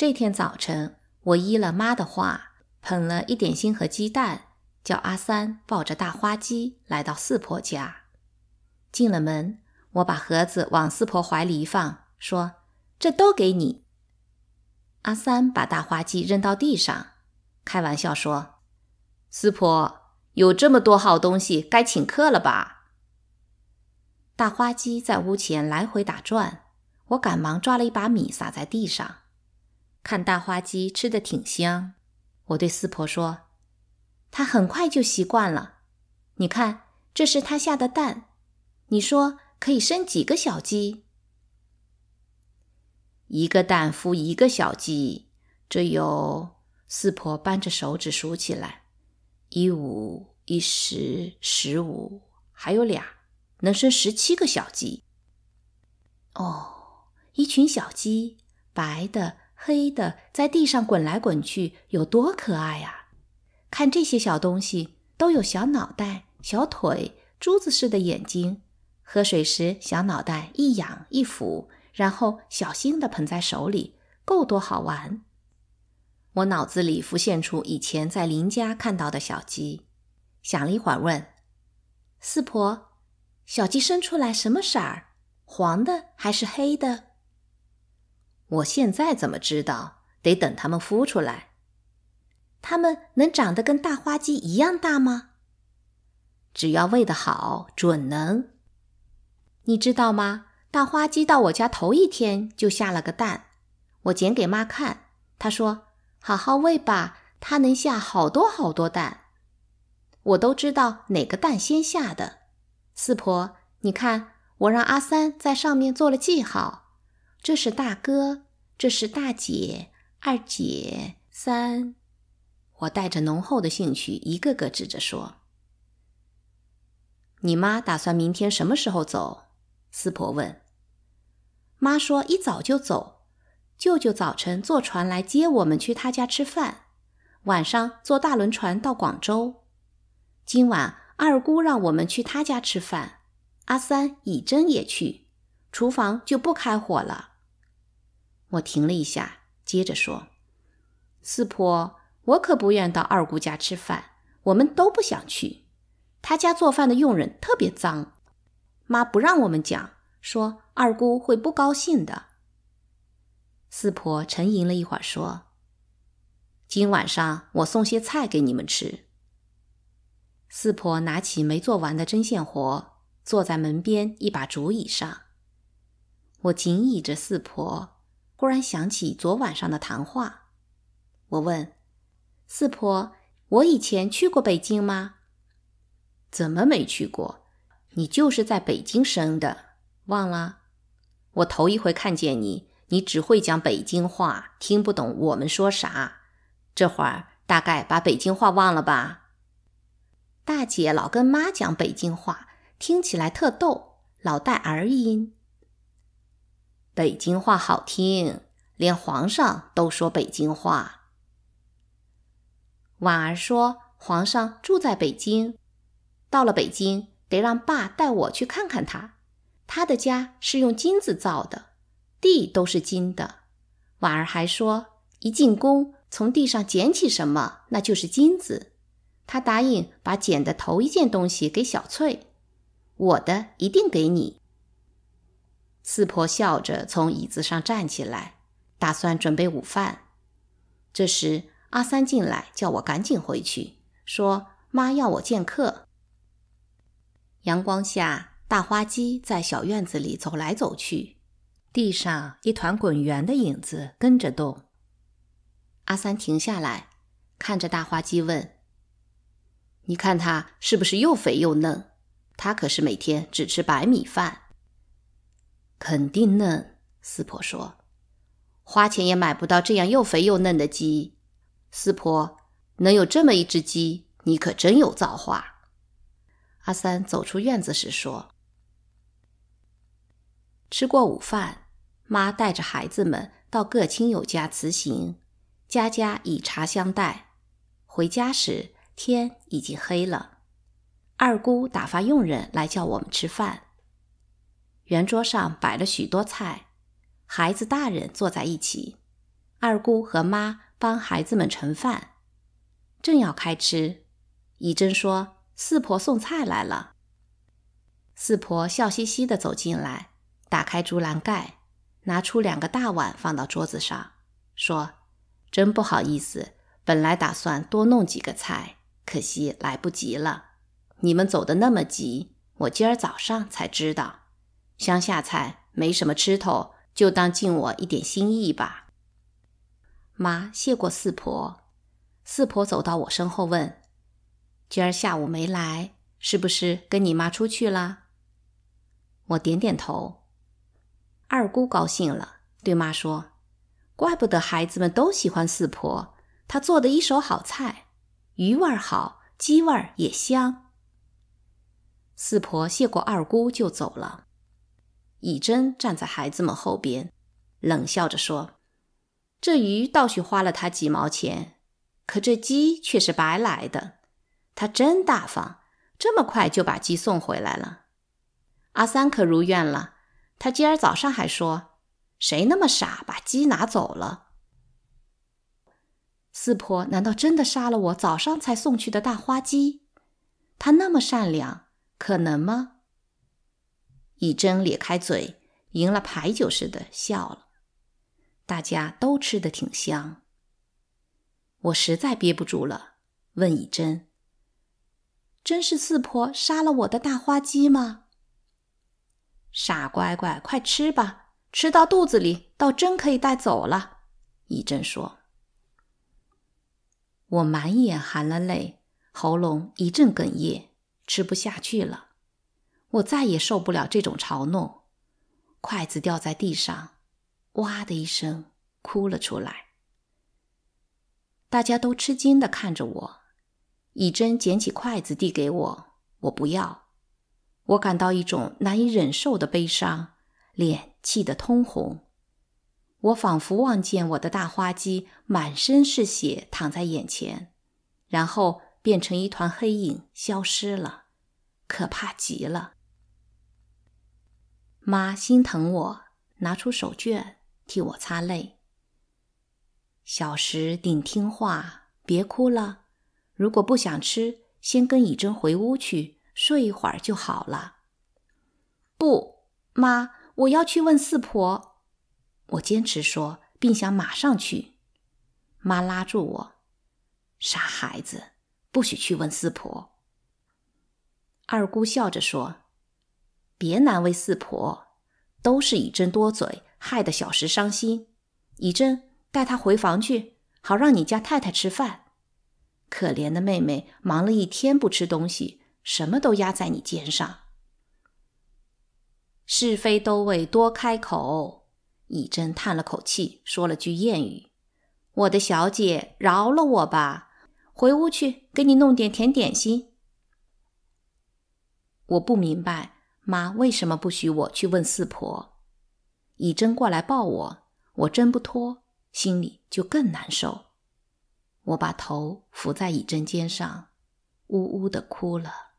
这天早晨，我依了妈的话，捧了一点心和鸡蛋，叫阿三抱着大花鸡来到四婆家。进了门，我把盒子往四婆怀里一放，说：“这都给你。”阿三把大花鸡扔到地上，开玩笑说：“四婆有这么多好东西，该请客了吧？”大花鸡在屋前来回打转，我赶忙抓了一把米撒在地上。看大花鸡吃的挺香，我对四婆说：“他很快就习惯了。你看，这是他下的蛋，你说可以生几个小鸡？一个蛋孵一个小鸡，这有四婆扳着手指数起来：一五一十十五，还有俩，能生十七个小鸡。”哦，一群小鸡，白的。黑的在地上滚来滚去，有多可爱呀！看这些小东西，都有小脑袋、小腿、珠子似的眼睛。喝水时，小脑袋一仰一俯，然后小心的捧在手里，够多好玩！我脑子里浮现出以前在邻家看到的小鸡，想了一会儿，问四婆：“小鸡生出来什么色儿？黄的还是黑的？”我现在怎么知道？得等它们孵出来。它们能长得跟大花鸡一样大吗？只要喂得好，准能。你知道吗？大花鸡到我家头一天就下了个蛋，我捡给妈看。她说：“好好喂吧，它能下好多好多蛋。”我都知道哪个蛋先下的。四婆，你看，我让阿三在上面做了记号。这是大哥，这是大姐，二姐，三。我带着浓厚的兴趣，一个个指着说：“你妈打算明天什么时候走？”四婆问。妈说：“一早就走。”舅舅早晨坐船来接我们去他家吃饭，晚上坐大轮船到广州。今晚二姑让我们去她家吃饭，阿三、乙真也去，厨房就不开火了。我停了一下，接着说：“四婆，我可不愿到二姑家吃饭，我们都不想去。她家做饭的佣人特别脏，妈不让我们讲，说二姑会不高兴的。”四婆沉吟了一会儿，说：“今晚上我送些菜给你们吃。”四婆拿起没做完的针线活，坐在门边一把竹椅上。我紧倚着四婆。忽然想起昨晚上的谈话，我问四婆：“我以前去过北京吗？”“怎么没去过？你就是在北京生的，忘了？我头一回看见你，你只会讲北京话，听不懂我们说啥。这会儿大概把北京话忘了吧？”“大姐老跟妈讲北京话，听起来特逗，老带儿音。”北京话好听，连皇上都说北京话。婉儿说：“皇上住在北京，到了北京得让爸带我去看看他。他的家是用金子造的，地都是金的。”婉儿还说：“一进宫，从地上捡起什么，那就是金子。”他答应把捡的头一件东西给小翠，我的一定给你。四婆笑着从椅子上站起来，打算准备午饭。这时，阿三进来叫我赶紧回去，说妈要我见客。阳光下，大花鸡在小院子里走来走去，地上一团滚圆的影子跟着动。阿三停下来，看着大花鸡问：“你看它是不是又肥又嫩？它可是每天只吃白米饭。”肯定嫩，四婆说：“花钱也买不到这样又肥又嫩的鸡。”四婆能有这么一只鸡，你可真有造化。阿三走出院子时说：“吃过午饭，妈带着孩子们到各亲友家辞行，家家以茶相待。回家时天已经黑了，二姑打发佣人来叫我们吃饭。”圆桌上摆了许多菜，孩子大人坐在一起。二姑和妈帮孩子们盛饭，正要开吃，以真说：“四婆送菜来了。”四婆笑嘻嘻地走进来，打开竹篮盖，拿出两个大碗放到桌子上，说：“真不好意思，本来打算多弄几个菜，可惜来不及了。你们走得那么急，我今儿早上才知道。”乡下菜没什么吃头，就当尽我一点心意吧。妈，谢过四婆。四婆走到我身后问：“今儿下午没来，是不是跟你妈出去了？”我点点头。二姑高兴了，对妈说：“怪不得孩子们都喜欢四婆，她做的一手好菜，鱼味好，鸡味儿也香。”四婆谢过二姑就走了。以真站在孩子们后边，冷笑着说：“这鱼倒许花了他几毛钱，可这鸡却是白来的。他真大方，这么快就把鸡送回来了。阿三可如愿了，他今儿早上还说，谁那么傻把鸡拿走了？四婆难道真的杀了我早上才送去的大花鸡？他那么善良，可能吗？”以真咧开嘴，赢了牌酒似的笑了。大家都吃得挺香。我实在憋不住了，问以真：“真是四婆杀了我的大花鸡吗？”“傻乖乖，快吃吧，吃到肚子里，倒真可以带走了。”以真说。我满眼含了泪，喉咙一阵哽咽，吃不下去了。我再也受不了这种嘲弄，筷子掉在地上，哇的一声哭了出来。大家都吃惊的看着我，以真捡起筷子递给我，我不要。我感到一种难以忍受的悲伤，脸气得通红。我仿佛望见我的大花鸡满身是血躺在眼前，然后变成一团黑影消失了，可怕极了。妈心疼我，拿出手绢替我擦泪。小石顶听话，别哭了。如果不想吃，先跟以真回屋去睡一会儿就好了。不，妈，我要去问四婆。我坚持说，并想马上去。妈拉住我，傻孩子，不许去问四婆。二姑笑着说。别难为四婆，都是以真多嘴，害得小石伤心。以真，带她回房去，好让你家太太吃饭。可怜的妹妹，忙了一天不吃东西，什么都压在你肩上。是非都未多开口，以真叹了口气，说了句谚语：“我的小姐，饶了我吧。”回屋去，给你弄点甜点心。我不明白。妈为什么不许我去问四婆？以真过来抱我，我挣不脱，心里就更难受。我把头伏在以真肩上，呜呜的哭了。